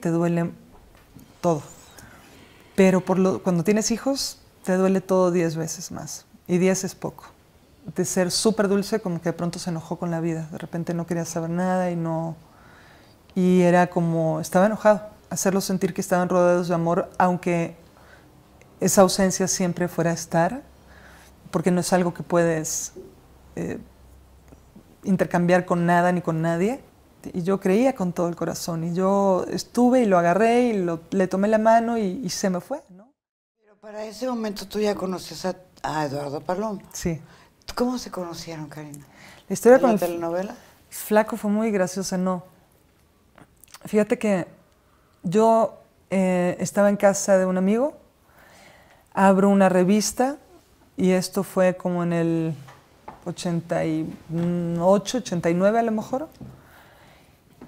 te duele todo. Pero cuando tienes hijos, te duele todo diez veces más. Y diez es poco. De ser súper dulce, como que de pronto se enojó con la vida. De repente no quería saber nada y no. Y era como. Estaba enojado. Hacerlos sentir que estaban rodeados de amor, aunque esa ausencia siempre fuera a estar, porque no es algo que puedes eh, intercambiar con nada ni con nadie y yo creía con todo el corazón y yo estuve y lo agarré y lo, le tomé la mano y, se me fue. ¿no? Pero para ese momento tú ya conoces a, Eduardo Paloma. Sí. ¿Cómo se conocieron, Karina? La historia con la novela. telenovela. Flaco fue muy graciosa, no. Fíjate que yo eh, estaba en casa de un amigo, abro una revista y esto fue como en el 88, 89 a lo mejor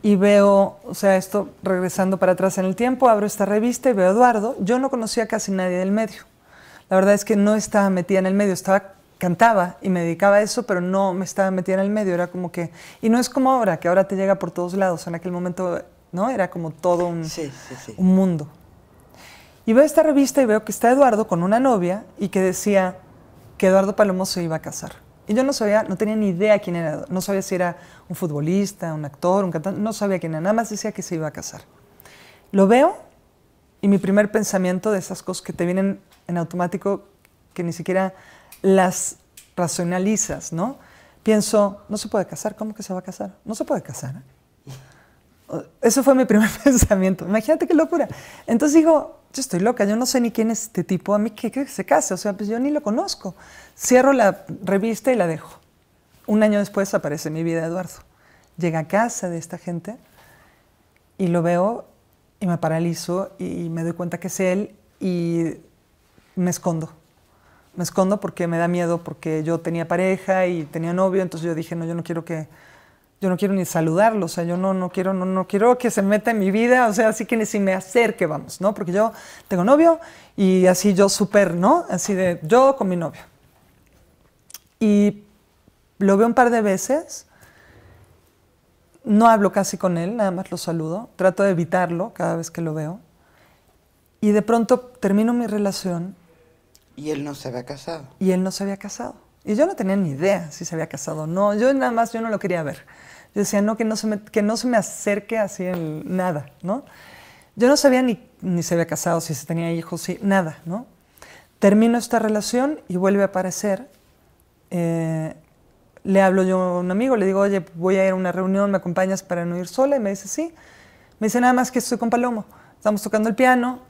y veo, o sea, esto regresando para atrás en el tiempo, abro esta revista y veo a Eduardo. Yo no conocía casi nadie del medio. La verdad es que no estaba metida en el medio, estaba cantaba y me dedicaba a eso, pero no me estaba metida en el medio, era como que y no es como ahora, que ahora te llega por todos lados, en aquel momento no, era como todo un, un mundo. Y veo esta revista y veo que está Eduardo con una novia y que decía que Eduardo Palomo se iba a casar. Y yo no sabía, no tenía ni idea quién era. No sabía si era un futbolista, un actor, un cantante, no sabía quién era. Nada más decía que se iba a casar. Lo veo y mi primer pensamiento de esas cosas que te vienen en automático, que ni siquiera las racionalizas, ¿no? Pienso, no se puede casar, ¿cómo que se va a casar? No se puede casar. Eso fue mi primer pensamiento. Imagínate qué locura. Entonces digo, yo estoy loca, yo no sé ni quién es este tipo, a mí que, se case, o sea, pues yo ni lo conozco. Cierro la revista y la dejo. Un año después aparece mi vida Eduardo. Llega a casa de esta gente y lo veo y me paralizo y me doy cuenta que es él y me escondo. Me escondo porque me da miedo, porque yo tenía pareja y tenía novio, entonces yo dije, no, yo no quiero que yo no quiero ni saludarlo, o sea, yo no, no quiero, no, no quiero que se meta en mi vida, o sea, así que ni si me acerque, vamos, ¿no? Porque yo tengo novio y así yo súper, ¿no? Así de yo con mi novio. Y lo veo un par de veces, no hablo casi con él, nada más lo saludo, trato de evitarlo cada vez que lo veo. Y de pronto termino mi relación. Y él no se había casado. Y él no se había casado. Y yo no tenía ni idea si se había casado o no. Yo nada más, yo no lo quería ver decía, no, que no se me, que no se me acerque así en nada, ¿no? Yo no sabía ni, ni se había casado, si se tenía hijos, si, nada, ¿no? Termino esta relación y vuelve a aparecer. Eh, le hablo yo a un amigo, le digo, oye, voy a ir a una reunión, ¿me acompañas para no ir sola? Y me dice, sí. Me dice, nada más que estoy con Palomo. Estamos tocando el piano.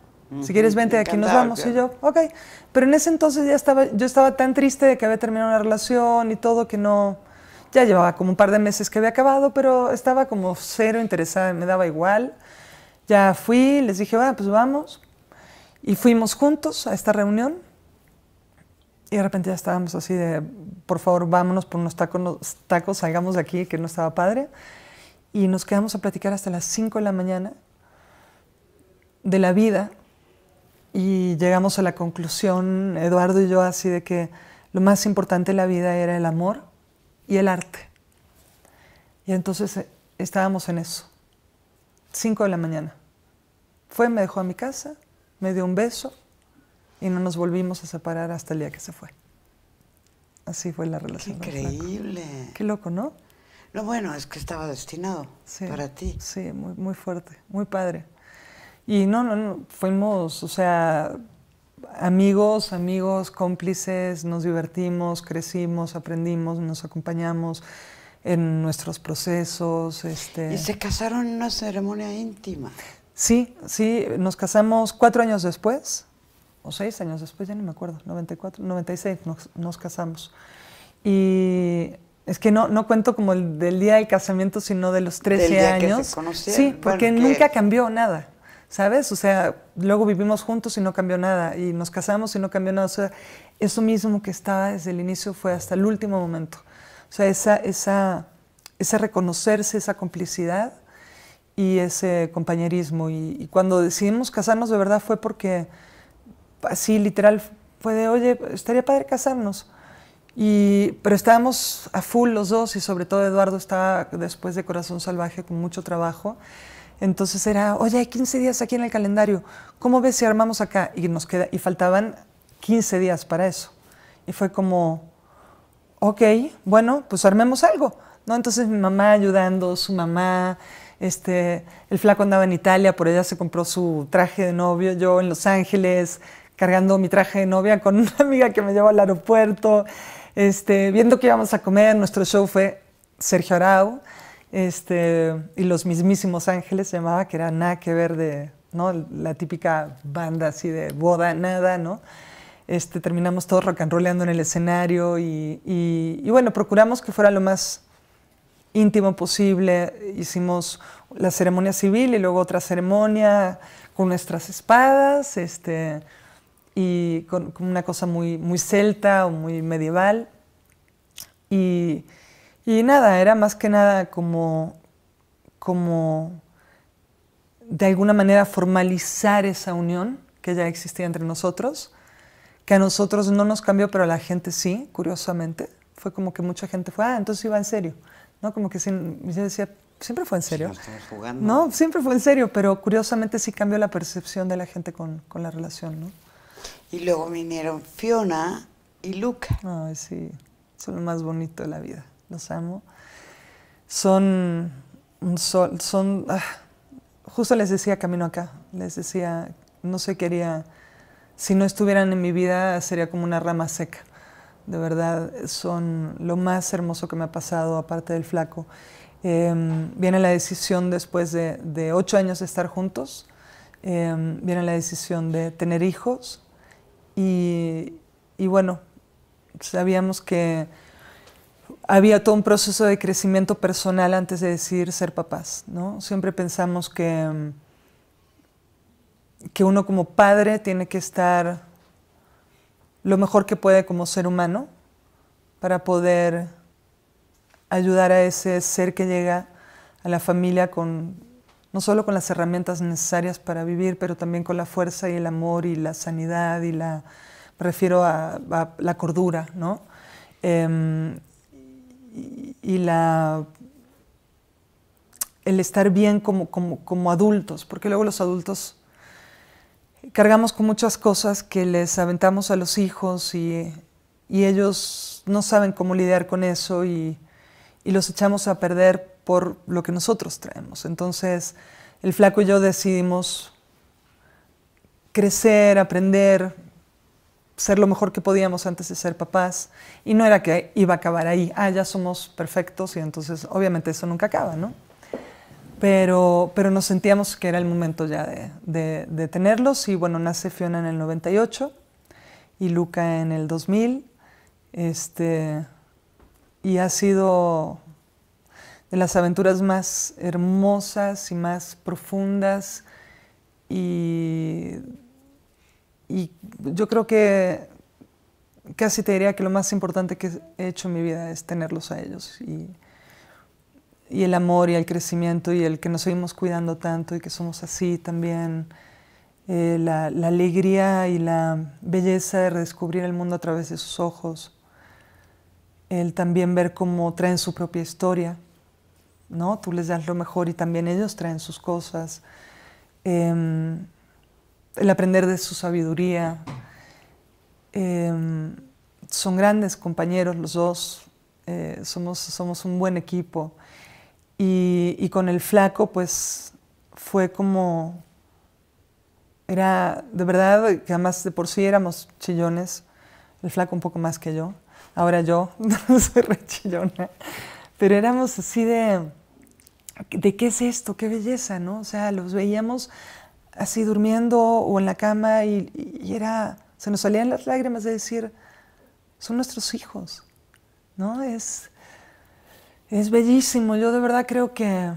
Si quieres, vente, aquí nos vamos. Y yo, ok. Pero en ese entonces ya estaba, yo estaba tan triste de que había terminado una relación y todo que no, ya llevaba como un par de meses que había acabado, pero estaba como cero interesada, me daba igual. Ya fui, les dije, bueno, pues vamos. Y fuimos juntos a esta reunión. Y de repente ya estábamos así de, por favor, vámonos por unos tacos, tacos salgamos de aquí, que no estaba padre. Y nos quedamos a platicar hasta las 5 de la mañana de la vida. Y llegamos a la conclusión, Eduardo y yo, así de que lo más importante de la vida era el amor y el arte. Y entonces eh, estábamos en eso. Cinco de la mañana. Fue, me dejó a mi casa, me dio un beso y no nos volvimos a separar hasta el día que se fue. Así fue la relación. increíble. Qué loco, ¿no? Lo bueno es que estaba destinado para ti. Sí, muy, muy fuerte, muy padre. Y no, no, no, fuimos, o sea, amigos, amigos, cómplices, nos divertimos, crecimos, aprendimos, nos acompañamos en nuestros procesos. Este. Y se casaron en una ceremonia íntima. Sí, sí, nos casamos cuatro años después, o seis años después, ya ni me acuerdo, 94, 96 nos, casamos. Y es que no, no cuento como el, del día del casamiento, sino de los 13 del años. Que se conocieron. Sí, porque nunca cambió nada. ¿sabes? O sea, luego vivimos juntos y no cambió nada, y nos casamos y no cambió nada. O sea, eso mismo que estaba desde el inicio fue hasta el último momento. O sea, esa, ese reconocerse, esa complicidad y ese compañerismo. Y, cuando decidimos casarnos de verdad fue porque, así literal, fue de, oye, estaría padre casarnos. pero estábamos a full los dos y sobre todo Eduardo estaba después de Corazón Salvaje con mucho trabajo. Entonces era, oye, hay 15 días aquí en el calendario, ¿cómo ves si armamos acá? Y nos queda, y faltaban 15 días para eso. Y fue como, ok, bueno, pues armemos algo. ¿No? Entonces mi mamá ayudando, su mamá, este, el flaco andaba en Italia, por ella se compró su traje de novio, yo en Los Ángeles, cargando mi traje de novia con una amiga que me llevó al aeropuerto, este, viendo que íbamos a comer, nuestro show fue Sergio Arau. Este, y los mismísimos ángeles llamaba, que era nada que ver de, ¿no? La típica banda así de boda, nada, ¿no? Este, terminamos todos rock and rollando en el escenario y, bueno, procuramos que fuera lo más íntimo posible. Hicimos la ceremonia civil y luego otra ceremonia con nuestras espadas, este, y con, con una cosa muy, muy celta o muy medieval. Y, y nada, era más que nada como, como de alguna manera formalizar esa unión que ya existía entre nosotros, que a nosotros no nos cambió, pero a la gente sí, curiosamente. Fue como que mucha gente fue, ah, entonces iba en serio, ¿no? Como que decía, siempre fue en serio. No, siempre fue en serio, pero curiosamente sí cambió la percepción de la gente con, la relación, ¿no? Y luego vinieron Fiona y Luca. Ay, sí, son lo más bonito de la vida los amo, son un son, ah, justo les decía camino acá, les decía, no sé, qué haría, si no estuvieran en mi vida sería como una rama seca. De verdad, son lo más hermoso que me ha pasado, aparte del flaco. Em, viene la decisión después de, ocho años de estar juntos, em, viene la decisión de tener hijos y bueno, sabíamos que había todo un proceso de crecimiento personal antes de decidir ser papás, ¿no? Siempre pensamos que, mm, que uno como padre tiene que estar lo mejor que puede como ser humano para poder ayudar a ese ser que llega a la familia con no solo con las herramientas necesarias para vivir, pero también con la fuerza y el amor y la sanidad y la, me refiero a, la cordura, ¿no? Em, y, la, el estar bien como, adultos, porque luego los adultos cargamos con muchas cosas que les aventamos a los hijos y, ellos no saben cómo lidiar con eso y, y, los echamos a perder por lo que nosotros traemos. Entonces, el flaco y yo decidimos crecer, aprender, ser lo mejor que podíamos antes de ser papás. Y no era que iba a acabar ahí, ah, ya somos perfectos y entonces obviamente eso nunca acaba, ¿no? Pero, pero nos sentíamos que era el momento ya de, tenerlos y bueno, nace Fiona en el 98 y Luca en el 2000. Este, y ha sido de las aventuras más hermosas y más profundas y y yo creo que casi te diría que lo más importante que he hecho en mi vida es tenerlos a ellos. Y, y el amor y el crecimiento y el que nos seguimos cuidando tanto y que somos así también. Eh, la, alegría y la belleza de redescubrir el mundo a través de sus ojos. El también ver cómo traen su propia historia. ¿no? Tú les das lo mejor y también ellos traen sus cosas. Em, el aprender de su sabiduría. Em, son grandes compañeros los dos, eh, somos, somos un buen equipo. Y, con el flaco, pues fue como. Era de verdad, que además de por sí éramos chillones, el flaco un poco más que yo. Ahora yo no soy re chillona. Pero éramos así de. ¿De qué es esto? ¡Qué belleza! ¿no? O sea, los veíamos así durmiendo o en la cama y, era, se nos salían las lágrimas de decir, son nuestros hijos, ¿no? Es, es bellísimo, yo de verdad creo que,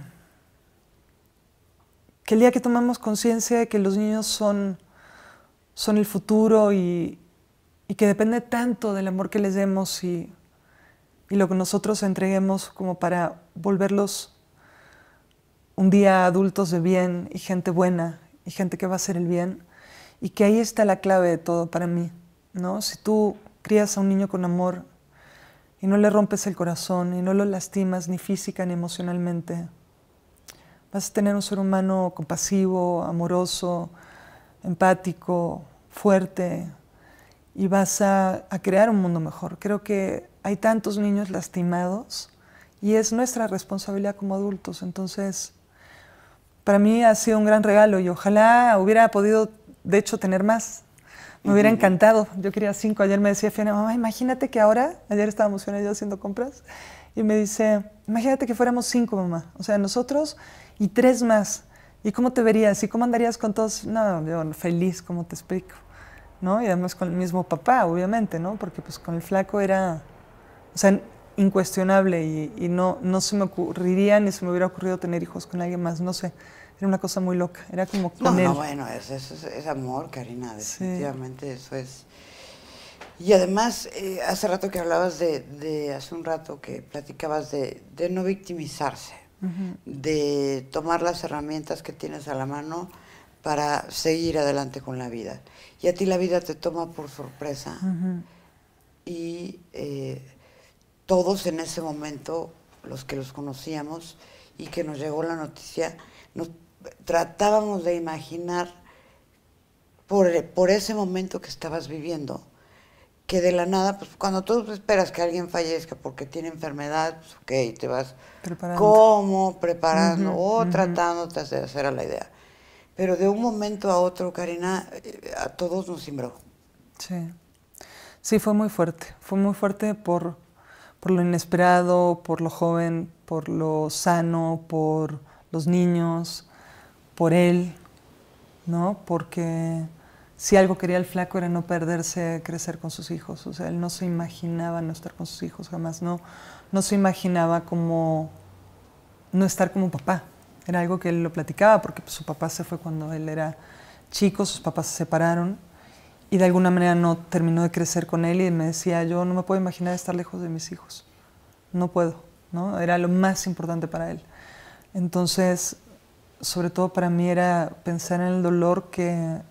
que el día que tomamos conciencia de que los niños son, son el futuro y, que depende tanto del amor que les demos y, y lo que nosotros entreguemos como para volverlos un día adultos de bien y gente buena y gente que va a hacer el bien. Y que ahí está la clave de todo para mí. ¿no? Si tú crías a un niño con amor y no le rompes el corazón y no lo lastimas ni física ni emocionalmente, vas a tener un ser humano compasivo, amoroso, empático, fuerte y vas a, a crear un mundo mejor. Creo que hay tantos niños lastimados y es nuestra responsabilidad como adultos. Entonces, para mí ha sido un gran regalo y ojalá hubiera podido, de hecho, tener más. Me hubiera encantado. Yo quería cinco. Ayer me decía Fiona, mamá, imagínate que ahora, ayer estábamos Fiona yo haciendo compras, y me dice, imagínate que fuéramos cinco, mamá. O sea, nosotros y tres más. ¿Y cómo te verías? ¿Y cómo andarías con todos? No, yo feliz, ¿cómo te explico? ¿No? Y además con el mismo papá, obviamente, ¿no? Porque pues con el flaco era... O sea, incuestionable y, no, no se me ocurriría ni se me hubiera ocurrido tener hijos con alguien más, no sé. Era una cosa muy loca, era como no, bueno, es, es, amor, Karina, definitivamente eso es. Y además, eh, hace rato que hablabas de, hace un rato que platicabas de, no victimizarse, de tomar las herramientas que tienes a la mano para seguir adelante con la vida. Y a ti la vida te toma por sorpresa. Y eh, todos en ese momento, los que los conocíamos y que nos llegó la noticia, nos tratábamos de imaginar por, ese momento que estabas viviendo, que de la nada, pues cuando tú esperas que alguien fallezca porque tiene enfermedad, pues ok, te vas preparando. como preparando o tratándote de hacer a la idea. Pero de un momento a otro, Karina, eh, a todos nos cimbró. Sí. Sí, fue muy fuerte. Fue muy fuerte por por lo inesperado, por lo joven, por lo sano, por los niños, por él, ¿no? Porque si algo quería el flaco era no perderse crecer con sus hijos. O sea, él no se imaginaba no estar con sus hijos jamás, no, no se imaginaba como no estar como papá. Era algo que él lo platicaba porque pues, su papá se fue cuando él era chico, sus papás se separaron y de alguna manera no terminó de crecer con él y me decía, yo no me puedo imaginar estar lejos de mis hijos, no puedo, ¿no? Era lo más importante para él. Entonces, sobre todo para mí era pensar en el dolor que,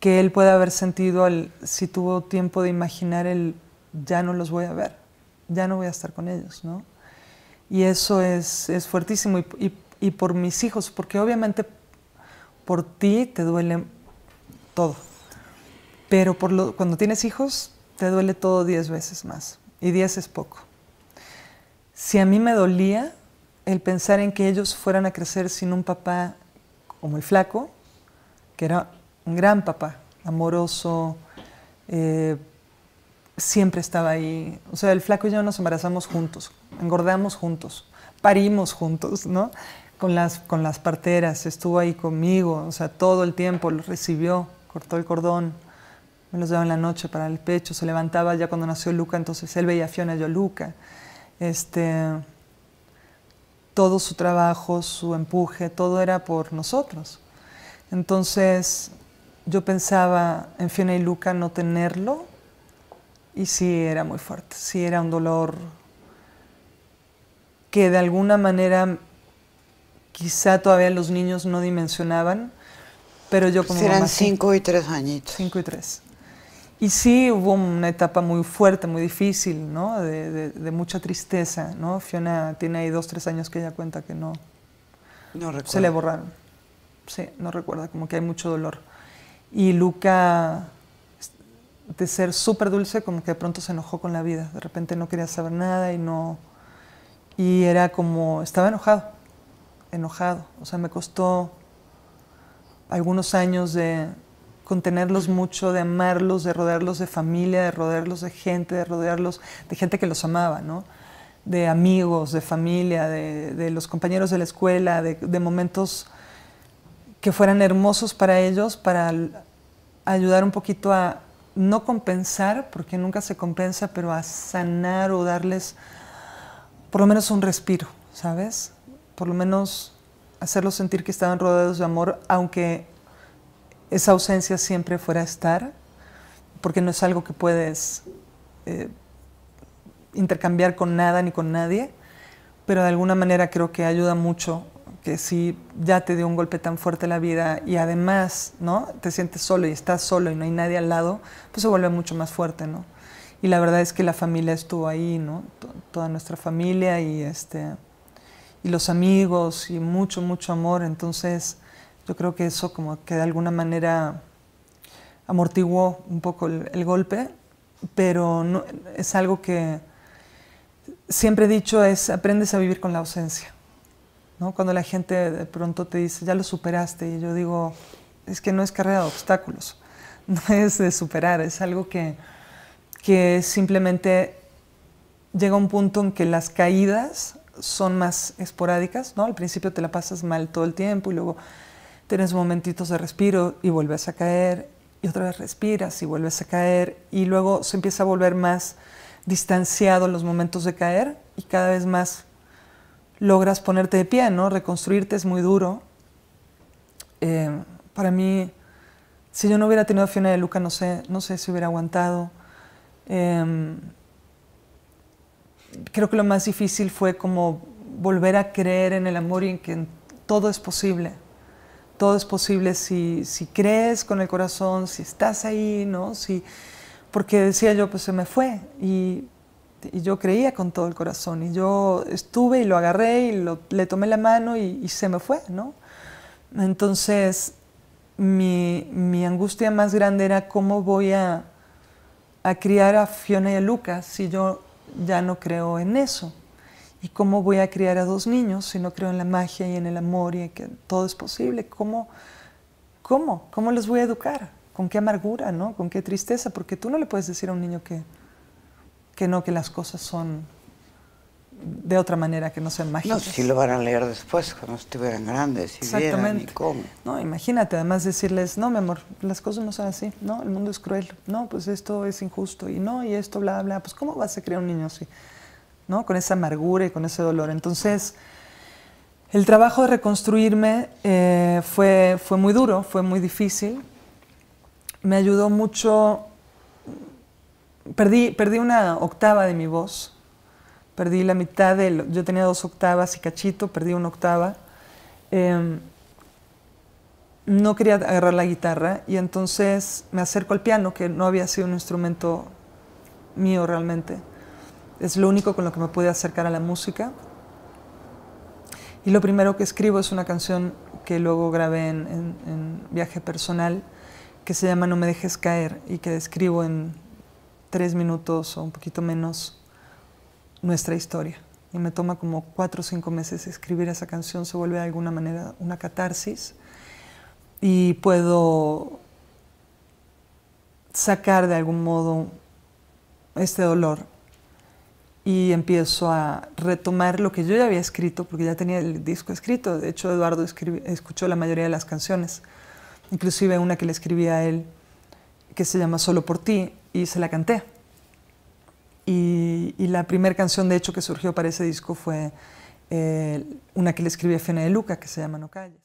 que él puede haber sentido al, si tuvo tiempo de imaginar el, ya no los voy a ver, ya no voy a estar con ellos, ¿no? Y eso es, es fuertísimo y, y, y por mis hijos, porque obviamente por ti te duele todo. Pero cuando tienes hijos, te duele todo diez veces más. Y 10 es poco. Si a mí me dolía el pensar en que ellos fueran a crecer sin un papá como el flaco, que era un gran papá, amoroso, eh, siempre estaba ahí. O sea, el flaco y yo nos embarazamos juntos, engordamos juntos, parimos juntos, ¿no? Con las, con las parteras, estuvo ahí conmigo, o sea, todo el tiempo, lo recibió, cortó el cordón me los daba en la noche para el pecho, se levantaba ya cuando nació Luca, entonces él veía a Fiona, y yo Luca. Este, todo su trabajo, su empuje, todo era por nosotros. Entonces yo pensaba en Fiona y Luca no tenerlo y sí era muy fuerte, sí era un dolor que de alguna manera quizá todavía los niños no dimensionaban, pero yo como... eran cinco y tres añitos. Cinco y tres. Y sí hubo una etapa muy fuerte, muy difícil, ¿no? de, mucha tristeza. ¿no? Fiona tiene ahí dos, tres años que ella cuenta que no, no se le borraron. Sí, no recuerda, como que hay mucho dolor. Y Luca, de ser súper dulce, como que de pronto se enojó con la vida. De repente no quería saber nada y no... Y era como, estaba enojado, enojado. O sea, me costó algunos años de, contenerlos mucho, de amarlos, de rodearlos de familia, de rodearlos de gente, de rodearlos de gente que los amaba, ¿no? De amigos, de familia, de, los compañeros de la escuela, de, de, momentos que fueran hermosos para ellos, para ayudar un poquito a no compensar, porque nunca se compensa, pero a sanar o darles por lo menos un respiro, ¿sabes? Por lo menos hacerlos sentir que estaban rodeados de amor, aunque esa ausencia siempre fuera a estar, porque no es algo que puedes eh, intercambiar con nada ni con nadie, pero de alguna manera creo que ayuda mucho que si ya te dio un golpe tan fuerte la vida y además no te sientes solo y estás solo y no hay nadie al lado, pues se vuelve mucho más fuerte, ¿no? Y la verdad es que la familia estuvo ahí, ¿no? toda nuestra familia y este y los amigos y mucho mucho amor, entonces yo creo que eso como que de alguna manera amortiguó un poco el, golpe, pero es algo que siempre he dicho, es aprendes a vivir con la ausencia. Cuando la gente de pronto te dice, ya lo superaste, y yo digo, es que no es carrera de obstáculos, no es de superar, es algo que, que simplemente llega un punto en que las caídas son más esporádicas, ¿no? Al principio te la pasas mal todo el tiempo y luego tienes momentitos de respiro y vuelves a caer y otra vez respiras y vuelves a caer y luego se empieza a volver más distanciado los momentos de caer y cada vez más logras ponerte de pie, ¿no? Reconstruirte es muy duro. Eh, para mí, si yo no hubiera tenido a Fiona de Luca, no sé, no sé si hubiera aguantado. Em, creo que lo más difícil fue como volver a creer en el amor y en que todo es posible todo es posible si, crees con el corazón, si estás ahí, ¿no? Si, porque decía yo, pues se me fue y, yo creía con todo el corazón y yo estuve y lo agarré y le tomé la mano y, y, se me fue, ¿no? Entonces, mi, angustia más grande era cómo voy a, a criar a Fiona y a Lucas si yo ya no creo en eso. ¿Y cómo voy a criar a dos niños si no creo en la magia y en el amor y en que todo es posible? ¿Cómo, cómo, cómo los voy a educar? ¿Con qué amargura, no? ¿Con qué tristeza? Porque tú no le puedes decir a un niño que, que no, que las cosas son de otra manera que no sean mágicas. No, si lo van a leer después, cuando estuvieran grandes y vieran Y cómo. No, imagínate, además decirles, no, mi amor, las cosas no son así, no, el mundo es cruel, no, pues esto es injusto, y no, y esto, bla, bla, pues ¿cómo vas a criar un niño así? con esa amargura y con ese dolor. Entonces, el trabajo de reconstruirme eh, fue, muy duro, fue muy difícil. Me ayudó mucho, perdí, una octava de mi voz, perdí la mitad de, yo tenía dos octavas y cachito, perdí una octava. Em, no quería agarrar la guitarra y entonces me acerco al piano, que no había sido un instrumento mío realmente. Es lo único con lo que me pude acercar a la música. Y lo primero que escribo es una canción que luego grabé en, viaje personal, que se llama No me dejes caer y que describo en tres minutos o un poquito menos nuestra historia. Y me toma como cuatro o cinco meses escribir esa canción, se vuelve de alguna manera una catarsis. Y puedo sacar de algún modo este dolor y empiezo a retomar lo que yo ya había escrito, porque ya tenía el disco escrito. De hecho, Eduardo escuchó la mayoría de las canciones, inclusive una que le escribí a él, que se llama Solo por ti, y se la canté. Y, la primera canción, de hecho, que surgió para ese disco fue eh, una que le escribí a Fiona de Luca, que se llama No Calles.